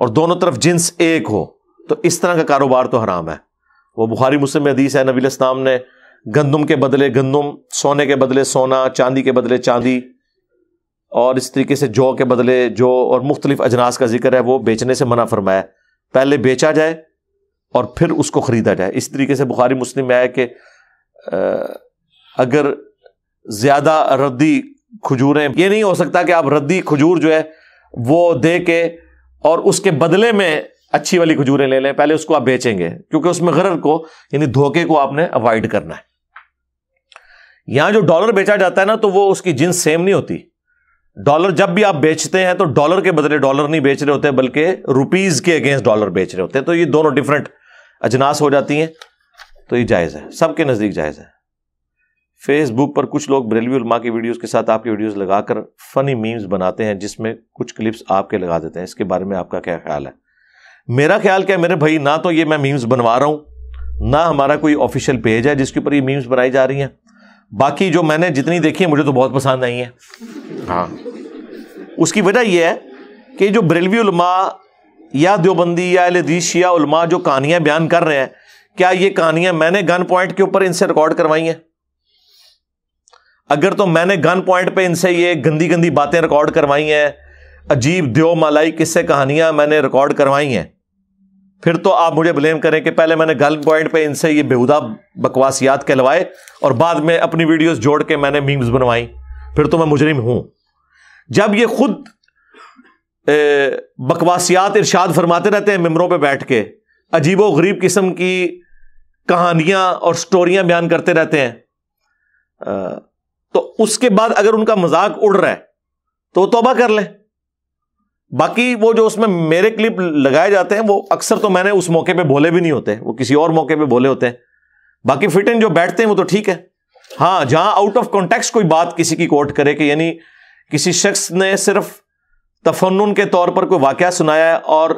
और दोनों तरफ जिन्स एक हो तो इस तरह का कारोबार तो हराम है वो बुखारी मुस्लिम में हदीस है नबी इस्लाम ने गंदम के बदले गंदम सोने के बदले सोना चांदी के बदले चांदी और इस तरीके से जौ के बदले जो और मुख्तलिफ अजनास का जिक्र है वो बेचने से मना फरमाया पहले बेचा जाए और फिर उसको ख़रीदा जाए इस तरीके से बुखारी मुस्लिम में आया कि अगर ज़्यादा रद्दी खजूरें ये नहीं हो सकता कि आप रद्दी खजूर जो है वो दे के और उसके बदले में अच्छी वाली खजूरें ले लें पहले उसको आप बेचेंगे क्योंकि उसमें गरर को यानी धोखे को आपने अवॉइड करना है यहां जो डॉलर बेचा जाता है ना तो वो उसकी जिन सेम नहीं होती डॉलर जब भी आप बेचते हैं तो डॉलर के बदले डॉलर नहीं बेच रहे होते बल्कि रुपीज के अगेंस्ट डॉलर बेच रहे होते हैं तो ये दोनों डिफरेंट अजनास हो जाती हैं तो ये जायज़ है सबके नज़दीक जायज़ है फेसबुक पर कुछ लोग बरेलवी उलमा की वीडियोस के साथ आपकी वीडियोस लगाकर फ़नी मीम्स बनाते हैं जिसमें कुछ क्लिप्स आपके लगा देते हैं इसके बारे में आपका क्या ख्याल है मेरा ख्याल क्या है मेरे भाई ना तो ये मैं मीम्स बनवा रहा हूँ ना हमारा कोई ऑफिशियल पेज है जिसके ऊपर ये मीम्स बनाई जा रही हैं बाकी जो मैंने जितनी देखी है मुझे तो बहुत पसंद आई है हाँ उसकी वजह यह है कि जो बरेलवी उलमा या देवबंदी या अलदीशिया उलमा जो कहानियाँ बयान कर रहे हैं क्या ये कहानियाँ मैंने गन पॉइंट के ऊपर इनसे रिकॉर्ड करवाई हैं अगर तो मैंने गन पॉइंट पे इनसे ये गंदी गंदी बातें रिकॉर्ड करवाई हैं अजीब द्यो मलाई किससे कहानियां मैंने रिकॉर्ड करवाई हैं फिर तो आप मुझे ब्लेम करें कि पहले मैंने गन पॉइंट पे इनसे ये बेहुदा बकवासियात कहलवाए और बाद में अपनी वीडियोस जोड़ के मैंने मीम्स बनवाई फिर तो मैं मुजरिम हूं जब ये खुद बकवासियात इर्शाद फरमाते रहते हैं मम्बरों पर बैठ के अजीबो गरीब किस्म की कहानियां और स्टोरियां बयान करते रहते हैं तो उसके बाद अगर उनका मजाक उड़ रहा है तो तोबा कर ले बाकी वो जो उसमें मेरे क्लिप लगाए जाते हैं वो अक्सर तो मैंने उस मौके पे भोले भी नहीं होते वो किसी और मौके पे भोले होते हैं बाकी फिट एंड जो बैठते हैं वो तो ठीक है हाँ जहां आउट ऑफ कॉन्टेक्स्ट कोई बात किसी की कोर्ट करे कि यानी किसी शख्स ने सिर्फ तफन के तौर पर कोई वाक़ सुनाया है और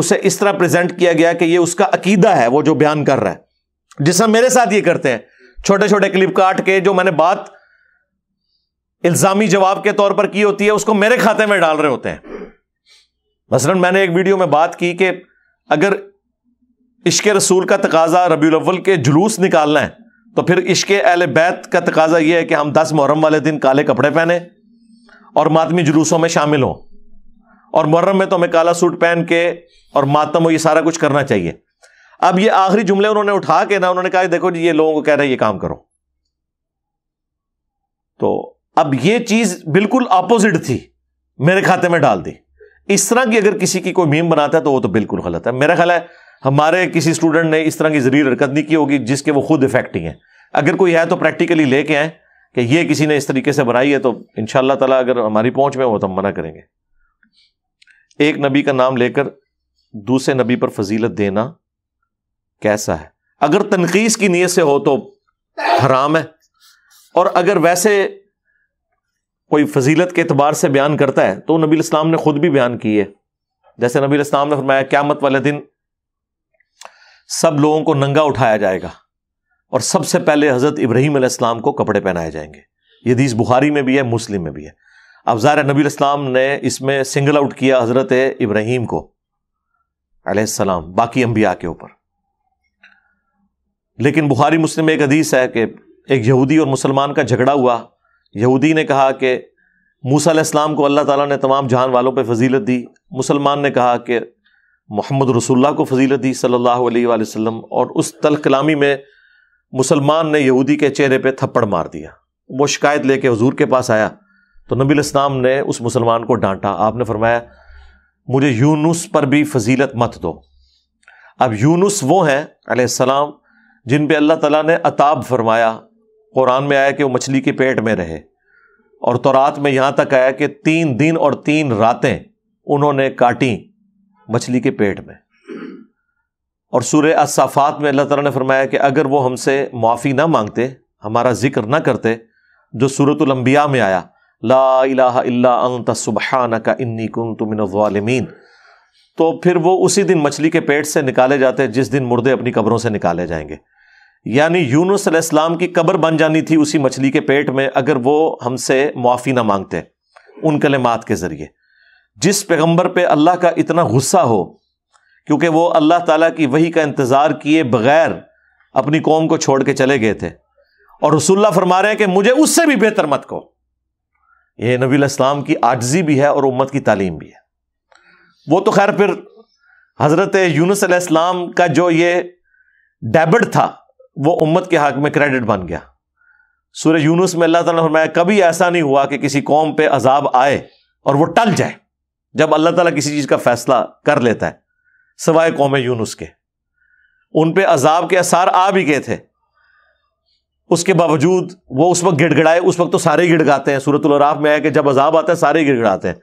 उसे इस तरह प्रेजेंट किया गया कि ये उसका अकीदा है वो जो बयान कर रहा है जिसमें मेरे साथ ये करते हैं छोटे छोटे क्लिप काट के जो मैंने बात इल्जामी जवाब के तौर पर की होती है उसको मेरे खाते में डाल रहे होते हैं मसलन मैंने एक वीडियो में बात की कि अगर इश्क रसूल का तकाजा रबी अव्वल के जुलूस निकालना है तो फिर इश्क अहल बैत का तकाजा यह है कि हम दस मुहर्रम वाले दिन काले कपड़े पहने और मातमी जुलूसों में शामिल हों और मुहर्रम में तो हमें काला सूट पहन के और मातम हो ये सारा कुछ करना चाहिए अब ये आखिरी जुमले उन्होंने उठा के ना उन्होंने कहा देखो जी ये लोगों को कह रहे हैं ये काम करो तो अब ये चीज बिल्कुल अपोजिट थी मेरे खाते में डाल दी इस तरह की अगर किसी की कोई मीम बनाता है तो वो तो बिल्कुल गलत है मेरा ख्याल है हमारे किसी स्टूडेंट ने इस तरह की जरूरी हरकत नहीं की होगी जिसके वो खुद इफेक्टिंग है अगर कोई है तो प्रैक्टिकली लेके आए कि ये किसी ने इस तरीके से बनाई है तो इन ताला अगर हमारी पहुंच में हो तो हम मना करेंगे एक नबी का नाम लेकर दूसरे नबी पर फजीलत देना कैसा है अगर तनखीस की नीयत से हो तो हराम है और अगर वैसे कोई फजीलत के अतबार से बयान करता है तो नबी इस्लाम ने खुद भी बयान की है जैसे नबी इस्लाम ने फरमाया क्यामत वाले दिन सब लोगों को नंगा उठाया जाएगा और सबसे पहले हज़रत इब्राहिम इस्लाम को कपड़े पहनाए जाएंगे ये दीज बुखारी में भी है मुस्लिम में भी है अब ज़ाहिर नबी इस्लाम ने इसमें सिंगल आउट किया हज़रत इब्राहिम को अलैहिस्सलाम बाकी अम्बिया के ऊपर लेकिन बुखारी मुस्लिम में एक अदीस है कि एक यहूदी और मुसलमान का झगड़ा हुआ यहूदी ने कहा कि मूसा इस्लाम को अल्लाह ताला ने तमाम जहान वालों पर फजीलत दी मुसलमान ने कहा कि मोहम्मद रसुल्ला को फजीलत दी सल्लल्लाहु अलैहि वसल्लम और उस तल कलामी में मुसलमान ने यहूदी के चेहरे पे थप्पड़ मार दिया वो शिकायत लेके हजूर के पास आया तो नबी इस्लाम ने उस मुसलमान को डांटा आपने फरमाया मुझे यूनुस पर भी फजीलत मत दो अब यूनुस वो हैं सलाम जिन पे अल्लाह ताला ने अताब फरमाया कुरान में आया कि वो मछली के पेट में रहे और तो रात में यहाँ तक आया कि तीन दिन और तीन रातें उन्होंने काटी मछली के पेट में और सूर्य असाफात में अल्लाह तला ने फरमाया कि अगर वो हमसे माफ़ी ना मांगते हमारा जिक्र ना करते जो सूरत सूरतलम्बिया में आया ला सुबह सुबहाना का इन्नी कुन तुमिन तो फिर वो उसी दिन मछली के पेट से निकाले जाते जिस दिन मुर्दे अपनी कब्रों से निकाले जाएंगे यानी यूनुस अलैहिस्सलाम की कब्र बन जानी थी उसी मछली के पेट में अगर वो हमसे मुआफ़ी ना मांगते उन कलमात के ज़रिए जिस पैगंबर पे अल्लाह का इतना गुस्सा हो क्योंकि वो अल्लाह ताला की वही का इंतज़ार किए बगैर अपनी कौम को छोड़ के चले गए थे और रसुल्ला फरमा रहे हैं कि मुझे उससे भी बेहतर मत को ये नबी की आजजी भी है और उम्मत की तालीम भी है वो तो खैर फिर हज़रत यूनुस का जो ये डेबिट था वो उम्मत के हक में क्रेडिट बन गया सूर्य यूनुस में अल्लाह ताला फरमाया कभी ऐसा नहीं हुआ कि किसी कौम पे अजाब आए और वो टल जाए जब अल्लाह ताला किसी चीज़ का फैसला कर लेता है सवाए कौम यूनुस के उन पे अजाब के असार आ भी गए थे उसके बावजूद वो उस वक्त गिड़गिड़ाए उस वक्त तो सारे गिड़गाते हैं सूरतराफ में आया कि जब अजाब आता है सारे गिड़गड़ाते हैं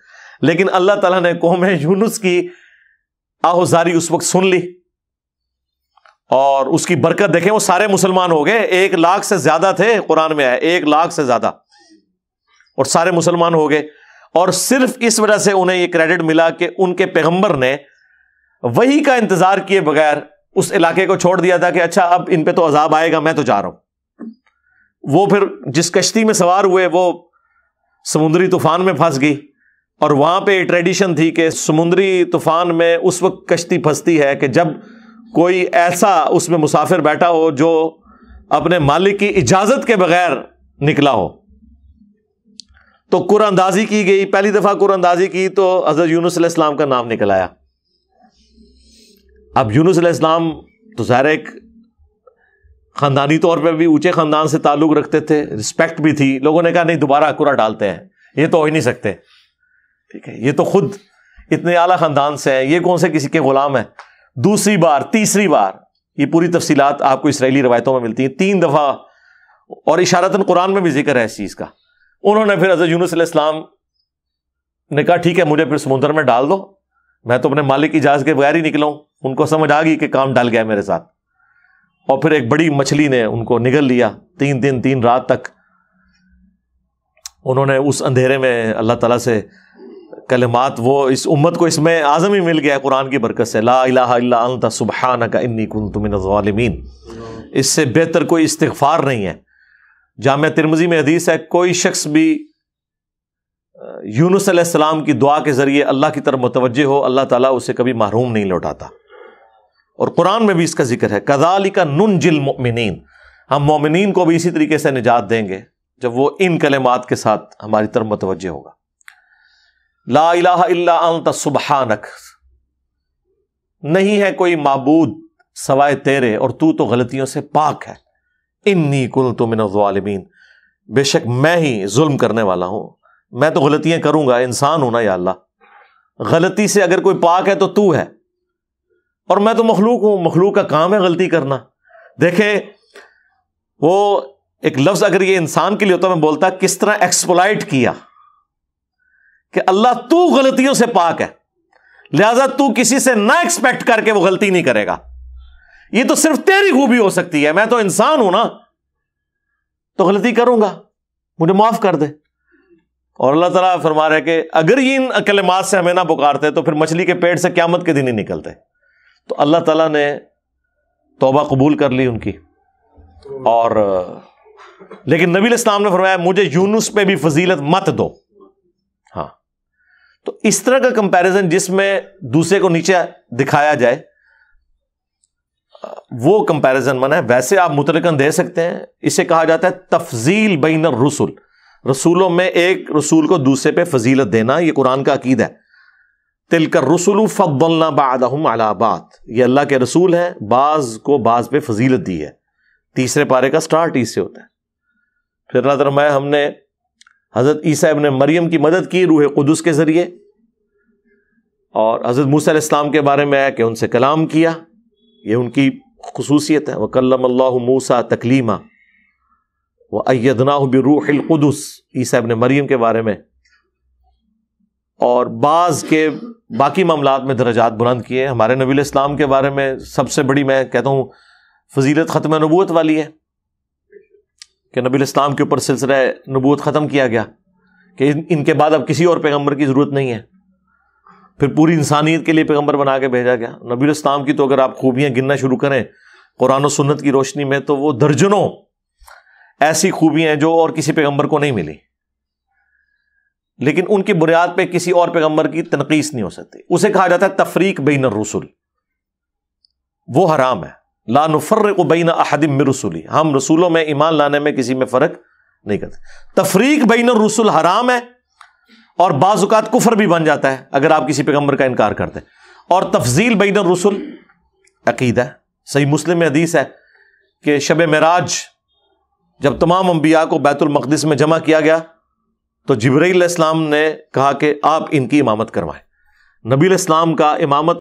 लेकिन अल्लाह तला ने कौम यूनुस की आहोजारी उस वक्त सुन ली और उसकी बरकत देखें वो सारे मुसलमान हो गए एक लाख से ज्यादा थे कुरान में आया एक लाख से ज्यादा और सारे मुसलमान हो गए और सिर्फ इस वजह से उन्हें ये क्रेडिट मिला कि उनके पैगंबर ने वही का इंतजार किए बगैर उस इलाके को छोड़ दिया था कि अच्छा अब इन पे तो अजाब आएगा मैं तो जा रहा हूं वो फिर जिस कश्ती में सवार हुए वो समुद्री तूफान में फंस गई और वहां पे ट्रेडिशन थी कि समुद्री तूफान में उस वक्त कश्ती फंसती है कि जब कोई ऐसा उसमें मुसाफिर बैठा हो जो अपने मालिक की इजाजत के बगैर निकला हो तो कुरानंदाजी की गई पहली दफा कुरानंदाजी की तो हजरत यूनुस इस्लाम का नाम निकल आया अब यूनुस तो जहर एक ख़ानदानी तौर पर भी ऊंचे ख़ानदान से ताल्लुक़ रखते थे रिस्पेक्ट भी थी लोगों ने कहा नहीं दोबारा कुरा डालते हैं ये तो हो ही नहीं सकते ठीक है ये तो खुद इतने आला ख़ानदान से है ये कौन से किसी के ग़ुलाम है दूसरी बार तीसरी बार ये पूरी तफसीलात आपको इसराइली रवायतों में मिलती हैं तीन दफ़ा और इशारतन कुरान में भी जिक्र है इस चीज़ का उन्होंने फिर हजरत यूनुसम ने कहा ठीक है मुझे फिर समुद्र में डाल दो मैं तो अपने मालिक की इजाज के बगैर ही निकला हूँ उनको समझ आ गई कि काम डाल गया मेरे साथ और फिर एक बड़ी मछली ने उनको निगल लिया तीन दिन तीन रात तक उन्होंने उस अंधेरे में अल्लाह तला से कलमात वो इस उम्मत को इसमें आज़म ही मिल गया कुरान की बरकत से ला अल्लाह अंत का इन्नी कन इससे बेहतर कोई इस्तफ़ार नहीं है जाम तिरमजी में हदीस है कोई शख्स भी यूनुस सलाम की दुआ के ज़रिए अल्लाह की तरफ मुतवजह हो अल्लाह ताला उसे कभी महरूम नहीं लौटाता और कुरान में भी इसका जिक्र है कदाली का नुन जिल हम मोमिन को भी इसी तरीके से निजात देंगे जब वो इन कलेमात के साथ हमारी तरफ मुतवजह होगा ला इला अंत सुबहानक नहीं है कोई मबूद सवाए तेरे और तू तो गलतियों से पाक है इन्नी कुल तो मिनजालमीन बेशक मैं ही जुल्म करने वाला हूं मैं तो गलतियां करूंगा इंसान हूं ना या अल्लाह गलती से अगर कोई पाक है तो तू है और मैं तो मखलूक हूं मखलूक का काम है गलती करना देखे वो एक लफ्ज अगर ये इंसान के लिए होता मैं बोलता किस तरह एक्सप्लाइट किया कि अल्लाह तू गलतियों से पाक है लिहाजा तू किसी से ना एक्सपेक्ट करके वो गलती नहीं करेगा ये तो सिर्फ तेरी खूबी हो सकती है मैं तो इंसान हूं ना तो गलती करूंगा मुझे माफ कर दे और अल्लाह तला फरमा रहे कि अगर ये इन कलमात से हमें ना पुकारते तो फिर मछली के पेट से क्यामत के दिन ही निकलते तो अल्लाह तला ने तोबा कबूल कर ली उनकी और लेकिन नबी इस्लाम ने फरमाया मुझे यूनुस पे भी फजीलत मत दो तो इस तरह का कंपैरिजन जिसमें दूसरे को नीचे दिखाया जाए वो कंपैरिजन मना है वैसे आप मुतरकन दे सकते हैं इसे कहा जाता है तफजील बैन रसूल रसूलों में एक रसूल को दूसरे पे फजीलत देना ये कुरान का अकीद है तिलकर रसुल फ़बलना बादम अलाबाद ये अल्लाह के रसूल हैं बाज को बाज पे फजीलत दी है तीसरे पारे का स्टार्ट इससे होता है फिर अल्लाह हमने हज़रत ईसा ने मरियम की मदद की रूह कुदस के ज़रिए और हज़रत मूसा इस्लाम के बारे में आया कि उनसे कलाम किया ये उनकी खसूसियत है वकलम अल्लाह मूसा तकलीमा व अयदना बिरूहलकुदस ईसा ने मरियम के बारे में और बाज़ के बाकी मामला में दर्जात बुलंद किए हमारे नबी इस्लाम के बारे में सबसे बड़ी मैं कहता हूँ फजीलत ख़त्म नबूत वाली है कि नबी इस्लाम के ऊपर सिलसिला नबूत ख़त्म किया गया कि इन, इनके बाद अब किसी और पैगम्बर की ज़रूरत नहीं है फिर पूरी इंसानियत के लिए पैगम्बर बना के भेजा गया नबी इस्लाम की तो अगर आप खूबियाँ गिनना शुरू करें कुरान सुनत की रोशनी में तो वो दर्जनों ऐसी खूबियाँ हैं जो और किसी पैगम्बर को नहीं मिली लेकिन उनकी बुनियाद पर किसी और पैगम्बर की तनकीस नहीं हो सकती उसे कहा जाता है तफरीक बेन रसुल वो हराम है ला नफ़र उबैन अहदम में रसूली हम रसूलों में ईमान लाने में किसी में फ़र्क नहीं करते तफरीक बैन रसूल हराम है और बाज़ात कुफर भी बन जाता है अगर आप किसी पैगम्बर का इनकार करते हैं और तफजील बैन रसूल अकीदा है सही मुस्लिम हदीस है कि शब मराज जब तमाम अम्बिया को बैतुलमक़दस में जमा किया गया तो जबरील इस्लाम ने कहा कि आप इनकी इमामत करवाएं नबी का इमामत